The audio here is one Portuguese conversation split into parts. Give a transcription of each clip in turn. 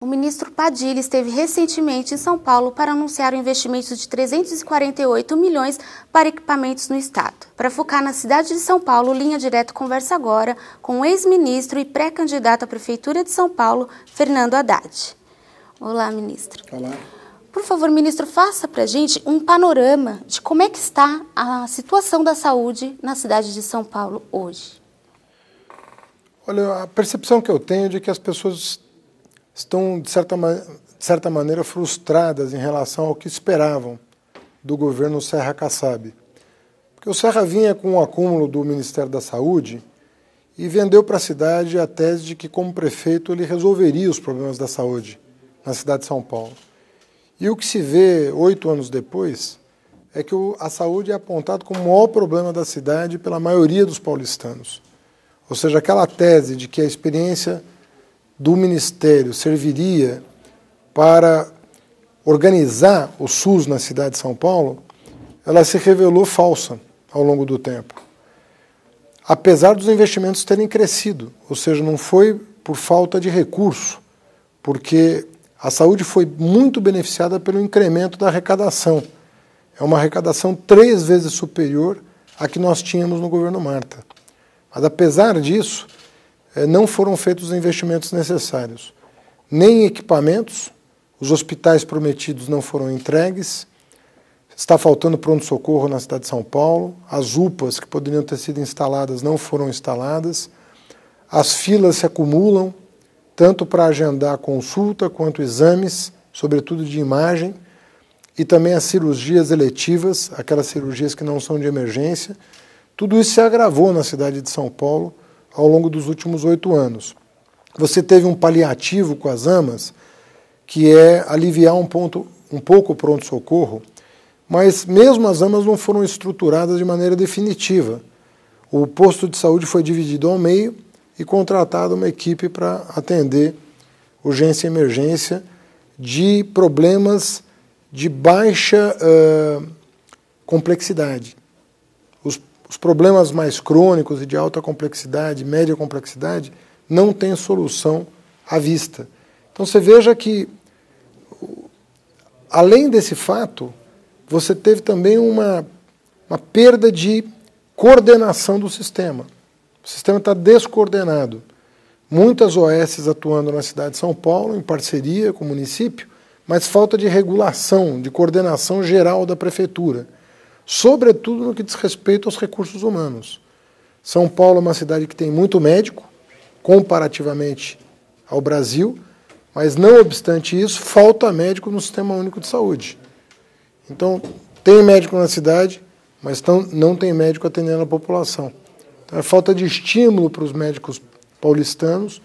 O ministro Padilha esteve recentemente em São Paulo para anunciar o um investimento de 348 milhões para equipamentos no estado. Para focar na cidade de São Paulo, Linha Direto conversa agora com o ex-ministro e pré-candidato à prefeitura de São Paulo, Fernando Haddad. Olá, ministro. Olá. Por favor, ministro, faça para a gente um panorama de como é que está a situação da saúde na cidade de São Paulo hoje. Olha, a percepção que eu tenho é de que as pessoas estão, de certa, de certa maneira, frustradas em relação ao que esperavam do governo Serra Kassab. Porque o Serra vinha com o um acúmulo do Ministério da Saúde e vendeu para a cidade a tese de que, como prefeito, ele resolveria os problemas da saúde na cidade de São Paulo. E o que se vê oito anos depois é que a saúde é apontada como o maior problema da cidade pela maioria dos paulistanos. Ou seja, aquela tese de que a experiência do ministério serviria para organizar o SUS na cidade de São Paulo, ela se revelou falsa ao longo do tempo. Apesar dos investimentos terem crescido, ou seja, não foi por falta de recurso, porque a saúde foi muito beneficiada pelo incremento da arrecadação. É uma arrecadação três vezes superior à que nós tínhamos no governo Marta. Mas apesar disso, eh, não foram feitos os investimentos necessários, nem equipamentos, os hospitais prometidos não foram entregues, está faltando pronto-socorro na cidade de São Paulo, as UPAs que poderiam ter sido instaladas não foram instaladas, as filas se acumulam, tanto para agendar consulta quanto exames, sobretudo de imagem, e também as cirurgias eletivas, aquelas cirurgias que não são de emergência, tudo isso se agravou na cidade de São Paulo ao longo dos últimos oito anos. Você teve um paliativo com as amas, que é aliviar um, ponto, um pouco o pronto-socorro, mas mesmo as amas não foram estruturadas de maneira definitiva. O posto de saúde foi dividido ao meio e contratada uma equipe para atender urgência e emergência de problemas de baixa uh, complexidade. Os os problemas mais crônicos e de alta complexidade, média complexidade, não têm solução à vista. Então você veja que, além desse fato, você teve também uma, uma perda de coordenação do sistema. O sistema está descoordenado. Muitas OS atuando na cidade de São Paulo, em parceria com o município, mas falta de regulação, de coordenação geral da prefeitura sobretudo no que diz respeito aos recursos humanos. São Paulo é uma cidade que tem muito médico, comparativamente ao Brasil, mas não obstante isso, falta médico no Sistema Único de Saúde. Então, tem médico na cidade, mas não tem médico atendendo a população. Então, é falta de estímulo para os médicos paulistanos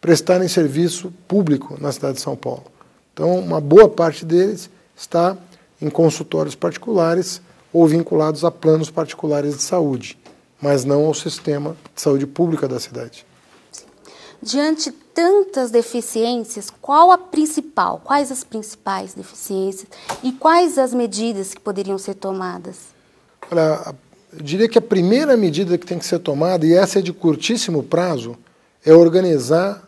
prestarem serviço público na cidade de São Paulo. Então, uma boa parte deles está em consultórios particulares, ou vinculados a planos particulares de saúde, mas não ao sistema de saúde pública da cidade. Diante tantas deficiências, qual a principal? Quais as principais deficiências e quais as medidas que poderiam ser tomadas? Olha, eu diria que a primeira medida que tem que ser tomada, e essa é de curtíssimo prazo, é organizar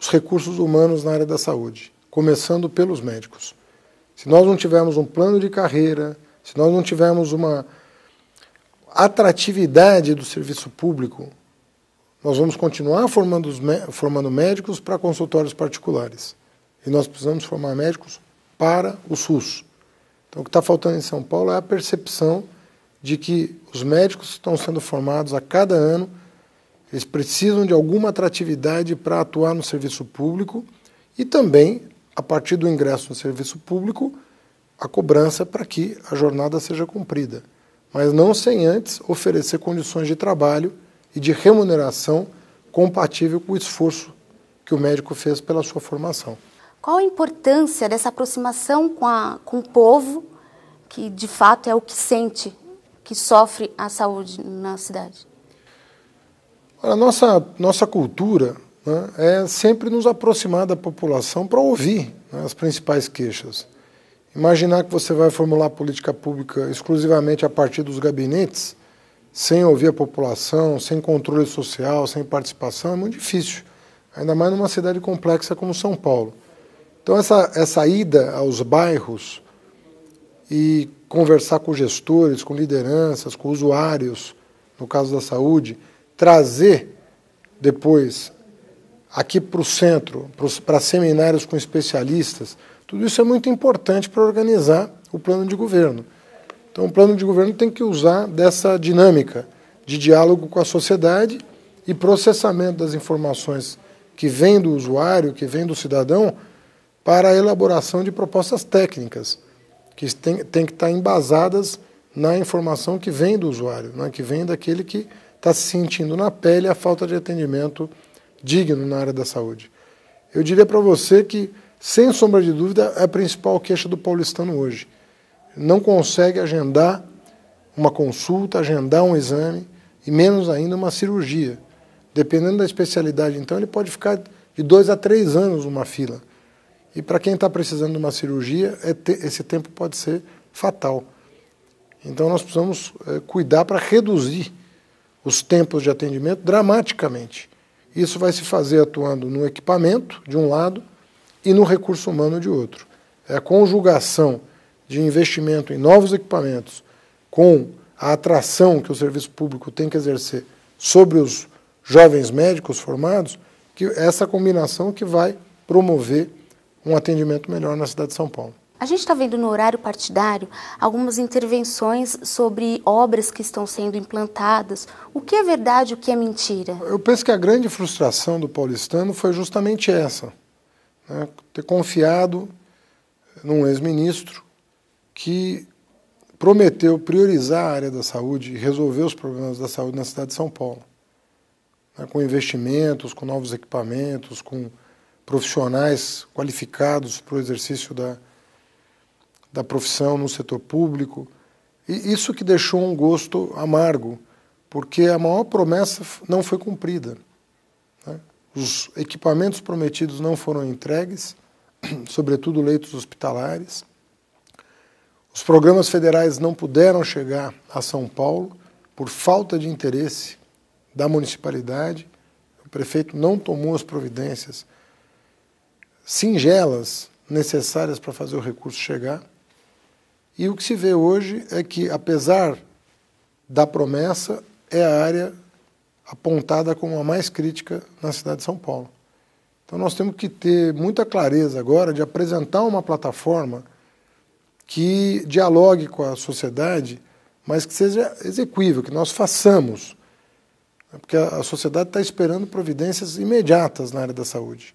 os recursos humanos na área da saúde, começando pelos médicos. Se nós não tivermos um plano de carreira, se nós não tivermos uma atratividade do serviço público, nós vamos continuar formando, formando médicos para consultórios particulares. E nós precisamos formar médicos para o SUS. Então, o que está faltando em São Paulo é a percepção de que os médicos que estão sendo formados a cada ano, eles precisam de alguma atratividade para atuar no serviço público e também, a partir do ingresso no serviço público, a cobrança para que a jornada seja cumprida, mas não sem antes oferecer condições de trabalho e de remuneração compatível com o esforço que o médico fez pela sua formação. Qual a importância dessa aproximação com, a, com o povo, que de fato é o que sente, que sofre a saúde na cidade? A nossa, nossa cultura né, é sempre nos aproximar da população para ouvir né, as principais queixas. Imaginar que você vai formular política pública exclusivamente a partir dos gabinetes, sem ouvir a população, sem controle social, sem participação, é muito difícil. Ainda mais numa cidade complexa como São Paulo. Então, essa, essa ida aos bairros e conversar com gestores, com lideranças, com usuários, no caso da saúde, trazer depois aqui para o centro, para seminários com especialistas, tudo isso é muito importante para organizar o plano de governo. Então, o plano de governo tem que usar dessa dinâmica de diálogo com a sociedade e processamento das informações que vem do usuário, que vem do cidadão, para a elaboração de propostas técnicas, que tem, tem que estar embasadas na informação que vem do usuário, né, que vem daquele que está se sentindo na pele a falta de atendimento digno na área da saúde. Eu diria para você que sem sombra de dúvida, é a principal queixa do paulistano hoje. Não consegue agendar uma consulta, agendar um exame e menos ainda uma cirurgia. Dependendo da especialidade, então, ele pode ficar de dois a três anos numa fila. E para quem está precisando de uma cirurgia, é esse tempo pode ser fatal. Então, nós precisamos eh, cuidar para reduzir os tempos de atendimento dramaticamente. Isso vai se fazer atuando no equipamento, de um lado, e no recurso humano de outro. É a conjugação de investimento em novos equipamentos com a atração que o serviço público tem que exercer sobre os jovens médicos formados, que é essa combinação que vai promover um atendimento melhor na cidade de São Paulo. A gente está vendo no horário partidário algumas intervenções sobre obras que estão sendo implantadas. O que é verdade, o que é mentira? Eu penso que a grande frustração do paulistano foi justamente essa né, ter confiado num ex-ministro que prometeu priorizar a área da saúde e resolver os problemas da saúde na cidade de São Paulo, né, com investimentos, com novos equipamentos, com profissionais qualificados para o exercício da, da profissão no setor público. E isso que deixou um gosto amargo, porque a maior promessa não foi cumprida os equipamentos prometidos não foram entregues, sobretudo leitos hospitalares. Os programas federais não puderam chegar a São Paulo por falta de interesse da municipalidade. O prefeito não tomou as providências singelas necessárias para fazer o recurso chegar. E o que se vê hoje é que, apesar da promessa, é a área apontada como a mais crítica na cidade de São Paulo. Então nós temos que ter muita clareza agora de apresentar uma plataforma que dialogue com a sociedade, mas que seja exequível, que nós façamos. Né, porque a sociedade está esperando providências imediatas na área da saúde.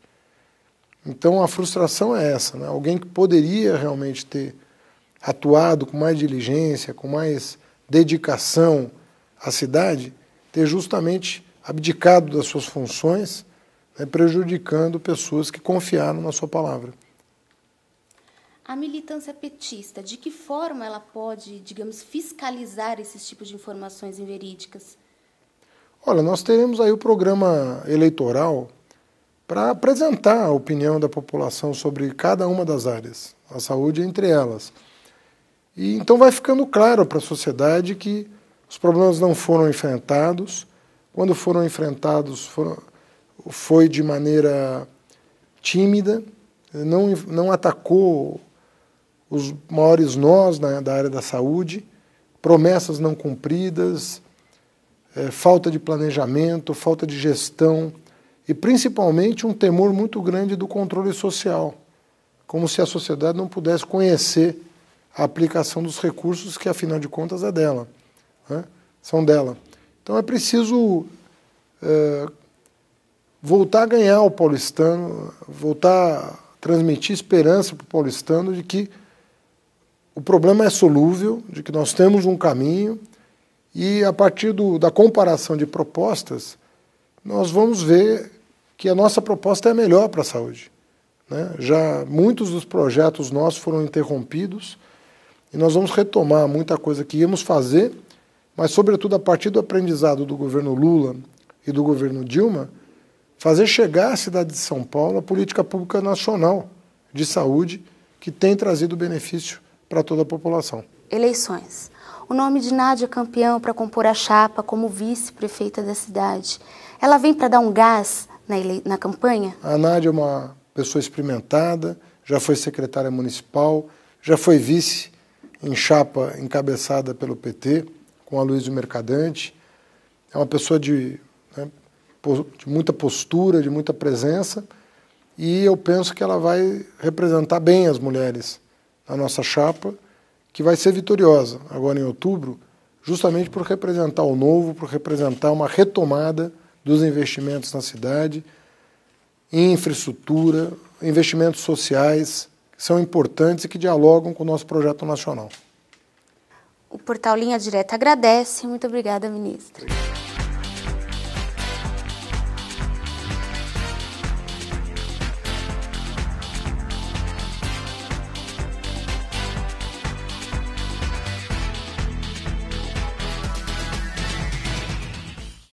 Então a frustração é essa, né? alguém que poderia realmente ter atuado com mais diligência, com mais dedicação à cidade, ter justamente abdicado das suas funções, né, prejudicando pessoas que confiaram na sua palavra. A militância petista, de que forma ela pode, digamos, fiscalizar esses tipos de informações inverídicas? Olha, nós teremos aí o programa eleitoral para apresentar a opinião da população sobre cada uma das áreas, a saúde entre elas. E então vai ficando claro para a sociedade que os problemas não foram enfrentados. Quando foram enfrentados, foram, foi de maneira tímida, não, não atacou os maiores nós da área da saúde, promessas não cumpridas, é, falta de planejamento, falta de gestão e principalmente um temor muito grande do controle social, como se a sociedade não pudesse conhecer a aplicação dos recursos que, afinal de contas, é dela né, são dela. Então é preciso é, voltar a ganhar o paulistano, voltar a transmitir esperança para o paulistano de que o problema é solúvel, de que nós temos um caminho e a partir do, da comparação de propostas, nós vamos ver que a nossa proposta é melhor para a saúde. Né? Já muitos dos projetos nossos foram interrompidos e nós vamos retomar muita coisa que íamos fazer mas, sobretudo, a partir do aprendizado do governo Lula e do governo Dilma, fazer chegar à cidade de São Paulo a política pública nacional de saúde que tem trazido benefício para toda a população. Eleições. O nome de Nádia Campeão para compor a chapa como vice-prefeita da cidade. Ela vem para dar um gás na, ele... na campanha? A Nádia é uma pessoa experimentada, já foi secretária municipal, já foi vice em chapa encabeçada pelo PT com a Luísa Mercadante. É uma pessoa de, né, de muita postura, de muita presença, e eu penso que ela vai representar bem as mulheres na nossa chapa, que vai ser vitoriosa agora em outubro, justamente por representar o novo, por representar uma retomada dos investimentos na cidade, em infraestrutura, investimentos sociais, que são importantes e que dialogam com o nosso projeto nacional. O portal Linha Direta agradece. Muito obrigada, ministra.